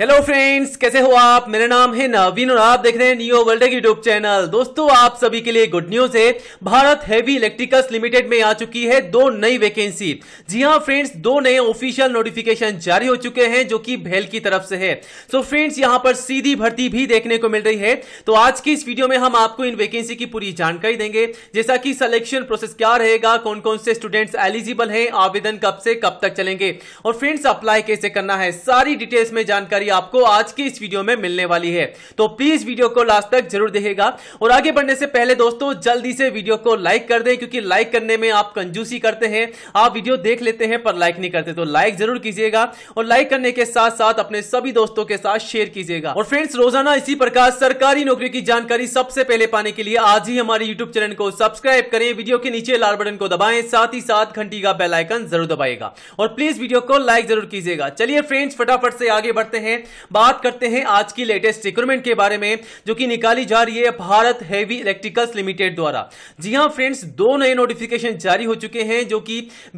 hello friends कैसे हो आप मेरा नाम है नवीन और आप देख रहे हैं न्यू वर्ल्ड यूट्यूब चैनल दोस्तों आप सभी के लिए गुड न्यूज है भारत हैवी इलेक्ट्रिकल्स लिमिटेड में आ चुकी है दो नई वैकेंसी जी हाँ फ्रेंड्स दो नए ऑफिशियल नोटिफिकेशन जारी हो चुके हैं जो कि भेल की तरफ से है सो so, फ्रेंड्स यहाँ पर सीधी भर्ती भी देखने को मिल रही है तो आज की इस वीडियो में हम आपको इन वैकेंसी की पूरी जानकारी देंगे जैसा की सिलेक्शन प्रोसेस क्या रहेगा कौन कौन से स्टूडेंट्स एलिजिबल है आवेदन कब से कब तक चलेंगे और फ्रेंड्स अप्लाई कैसे करना है सारी डिटेल्स में जानकारी जानकारी आपको आज की इस वीडियो में मिलने वाली है तो प्लीज वीडियो को लास्ट तक जरूर देखेगा और आगे बढ़ने से पहले दोस्तों जल्दी से वीडियो को लाइक कर दें क्योंकि लाइक करने में आप कंजूसी करते हैं आप वीडियो देख लेते हैं पर लाइक नहीं करते तो लाइक जरूर कीजिएगा और लाइक करने के साथ साथ अपने सभी दोस्तों के साथ शेयर कीजिएगा और फ्रेंड्स रोजाना इसी प्रकार सरकारी नौकरी की जानकारी सबसे पहले पाने के लिए आज ही हमारे यूट्यूब चैनल को सब्सक्राइब करें वीडियो के नीचे लाल बटन को दबाएं साथ ही साथ घंटी का बेलाइकन जरूर दबाएगा और प्लीज वीडियो को लाइक जरूर कीजिएगा चलिए फ्रेंड्स फटाफट से आगे बढ़ते हैं हैं बात करते हैं आज की लेटेस्ट रिक्रूटमेंट के बारे में जो कि निकाली जा रही है भारत हैवी इलेक्ट्रिकल्स लिमिटेड द्वारा जी हाँ फ्रेंड्स दो नए नोटिफिकेशन जारी हो चुके हैं जो कि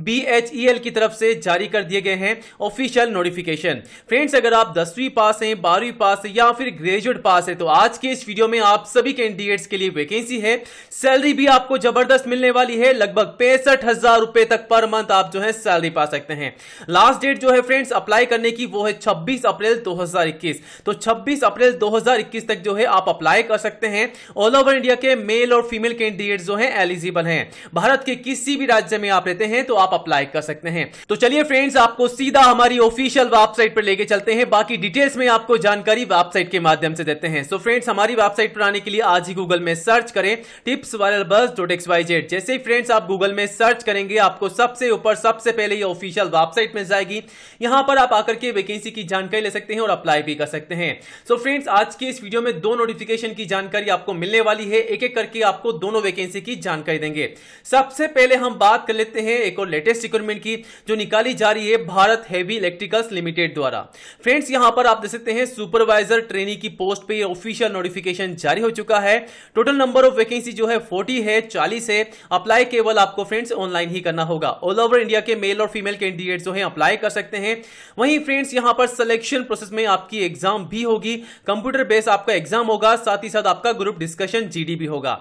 बी e की तरफ से जारी कर दिए गए हैं ऑफिशियल नोटिफिकेशन फ्रेंड्स अगर आप दसवीं पास हैं बारहवीं पास है या फिर ग्रेजुएट पास है तो आज के इस वीडियो में आप सभी कैंडिडेट्स के लिए वैकेंसी है सैलरी भी आपको जबरदस्त मिलने वाली है लगभग पैंसठ हजार रुपए तक पर मंथ आप जो है सैलरी पा सकते हैं लास्ट डेट जो है फ्रेंड्स अप्लाई करने की वो है 26 अप्रैल 2021 तो 26 अप्रैल 2021 तक जो है आप अप्लाई कर सकते हैं ऑल ओवर इंडिया के मेल और फीमेल कैंडिडेट जो है एलिजिबल हैं भारत के किसी भी राज्य में आप रहते हैं तो आप अप्लाई कर सकते हैं तो चलिए फ्रेंड्स आपको सीधा हमारी ऑफिशियल वेबसाइट पर लेके चलते हैं बाकी डिटेल्स में आपको जानकारी वेबसाइट के माध्यम से देते हैं सो so फ्रेंड्स हमारी वेबसाइट पर आने के लिए आज ही गूगल में सर्च करें tips viral bus dot X Y Z जैसे ही फ्रेंड्स आप गूगल में सर्च करेंगे आपको सबसे ऊपर सबसे पहले ये ऑफिशियल वेबसाइट मिल जाएगी यहां पर आप आकर के वैकेंसी की जानकारी ले सकते हैं सकते हैं और अप्लाई भी कर सकते हैं सो so फ्रेंड्स आज की इस वीडियो में दो नोटिफिकेशन की जानकारी आपको मिलने वाली है एक एक करके आपको दोनों वैकेंसी की जानकारी देंगे सबसे पहले हम बात कर लेते हैं एक और लेटेस्ट रिक्वायरमेंट की जो निकाली जा रही है भारत हैवी इलेक्ट्रिकल्स लिमिटेड द्वारा फ्रेंड्स यहां पर आप देख सकते हैं सुपरवाइजर ट्रेनिंग की पोस्ट पर ऑफिशियल नोटिफिकेशन जारी हो चुका है टोटल नंबर ऑफ वैकेंसी जो है फोर्टी है चालीस है अप्लाई केवल आपको फ्रेंड्स ऑनलाइन ही करना होगा ऑल ओवर इंडिया के मेल और फीमेल कैंडिडेट जो है अप्लाई कर सकते हैं वहीं फ्रेंड्स यहां पर सिलेक्शन प्रोसेस प्रोसेस में आपकी एग्जाम भी होगी कंप्यूटर बेस्ड आपका एग्जाम होगा साथ ही साथ आपका ग्रुप डिस्कशन जीडी भी होगा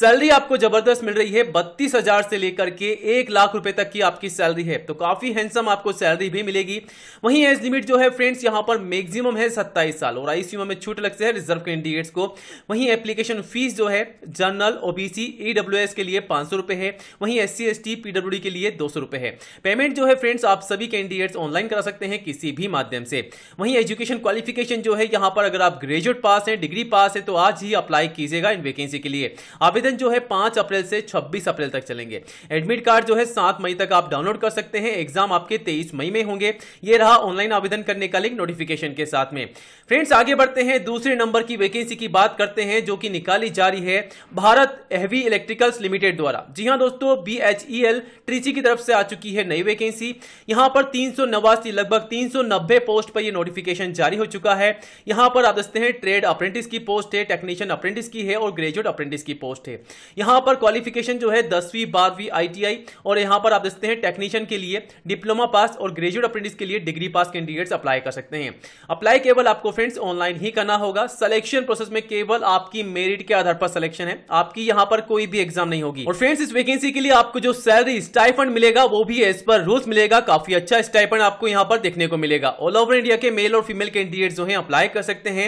सैलरी आपको जबरदस्त मिल रही है बत्तीस से लेकर के एक लाख रुपए तक की आपकी सैलरी है तो काफी हैंडसम आपको सैलरी भी मिलेगी वहीं एज लिमिट जो है फ्रेंड्स यहां पर मैक्सिमम है सत्ताईस साल और आईसीयू में छूट लगते हैं रिजर्व कैंडिडेट्स को वहीं एप्लीकेशन फीस जो है जनरल ओबीसी ईडब्ल्यू के लिए पांच सौ है वहीं S C S T PW के लिए दो सौ है पेमेंट जो है फ्रेंड्स आप सभी कैंडिडेट्स ऑनलाइन करा सकते हैं किसी भी माध्यम से वहीं एज एजुकेशन क्वालिफिकेशन जो है यहां पर अगर आप ग्रेजुएट पास हैं डिग्री पास है तो आज ही अप्लाई कीजिएगा इन वैकेंसी के लिए आवेदन जो है पांच अप्रैल से छब्बीस अप्रैल तक चलेंगे एडमिट कार्ड जो है सात मई तक आप डाउनलोड कर सकते हैं एग्जाम आपके तेईस मई में होंगे ये रहा ऑनलाइन आवेदन करने का लिंक नोटिफिकेशन के साथ में फ्रेंड्स आगे बढ़ते हैं दूसरे नंबर की वैकेंसी की बात करते हैं जो कि निकाली जा रही है भारत हैवी इलेक्ट्रिकल्स लिमिटेड द्वारा जी हाँ दोस्तों B H E L Trichy की तरफ से आ चुकी है नई वैकेंसी यहां पर तीन लगभग तीन पोस्ट पर यह नोटिफिकेशन नोटिफिकेशन जारी हो चुका है यहां पर आप देखते हैं ट्रेड अप्रेंटिस की पोस्ट है टेक्नीशियन अप्रेंटिस की है और ग्रेजुएट अप्रेंटिस की पोस्ट है यहां पर क्वालिफिकेशन जो है दसवीं बारहवीं आईटीआई और यहां पर आप देखते हैं टेक्नीशियन के लिए डिप्लोमा पास और ग्रेजुएट अप्रेंटिस के लिए डिग्री पास कैंडिडेट्स अप्लाई कर सकते हैं अप्लाई केवल आपको फ्रेंड्स ऑनलाइन ही करना होगा सिलेक्शन प्रोसेस में केवल आपकी मेरिट के आधार पर सिलेक्शन है आपकी यहां पर कोई भी एग्जाम नहीं होगी और फ्रेंड्स इस वैकेंसी के लिए आपको जो सैलरी स्टाइफंड मिलेगा वो भी एज पर रूल्स मिलेगा काफी अच्छा स्टाइफंड आपको यहां पर देखने को मिलेगा ऑल ओवर इंडिया के मेल और फीमेल कैंडिडेट जो है अप्लाई कर सकते हैं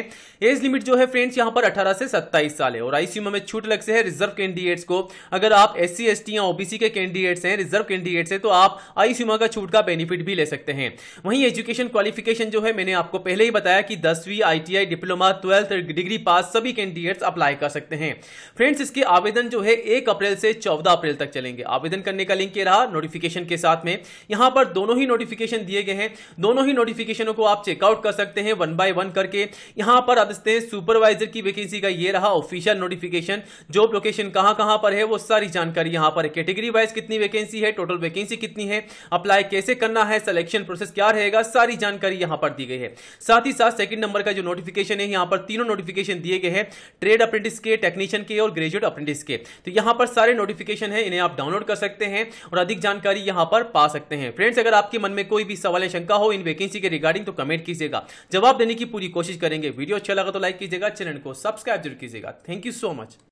एज लिमिट जो है फ्रेंड्स यहाँ पर अठारह से सत्ताईस साल है और आईसीयू में छूट लग से है रिजर्व कैंडिडेट्स को अगर आप एस सी या ओबीसी के कैंडिडेट्स हैं रिजर्व कैंडिडेट्स हैं तो आप आईसीयू का छूट का बेनिफिट भी ले सकते हैं वहीं एजुकेशन क्वालिफिकेशन जो है मैंने आपको पहले ही बताया कि दसवीं ITI diploma twelfth degree pass सभी कैंडिडेट्स अप्लाई कर सकते हैं फ्रेंड्स इसके आवेदन जो है एक अप्रैल से चौदह अप्रैल तक चलेंगे आवेदन करने का लिंक ये रहा नोटिफिकेशन के साथ में यहां पर दोनों ही नोटिफिकेशन दिए गए हैं दोनों ही नोटिफिकेशनों को आप चेकआउट कर सकते हैं वन बाय वन करके यहां पर आप देखते हैं सुपरवाइजर की वैकेंसी का ये रहा ऑफिशियल नोटिफिकेशन जॉब लोकेशन कहां कहां पर है वो सारी जानकारी यहां पर कैटेगरी वाइज कितनी वैकेंसी है टोटल वैकेंसी कितनी है अप्लाई कैसे करना है सिलेक्शन प्रोसेस क्या रहेगा सारी जानकारी यहां पर दी गई है साथ ही साथ सेकंड नंबर का जो नोटिफिकेशन है यहां पर तीनों नोटिफिकेशन दिए गए हैं ट्रेड अप्रेंटिस के टेक्नीशियन के और ग्रेजुएट अप्रेंटिस के तो यहां पर सारे नोटिफिकेशन है इन्हें आप डाउनलोड कर सकते हैं और अधिक जानकारी यहां पर पा सकते हैं फ्रेंड्स अगर आपके मन में कोई भी सवाल या शंका हो इन वैकेंसी के रिगार्डिंग तो कमेंट कीजिएगा कीजिएगा जवाब देने की पूरी कोशिश करेंगे वीडियो अच्छा लगा तो लाइक कीजिएगा चैनल को सब्सक्राइब जरूर कीजिएगा थैंक यू सो मच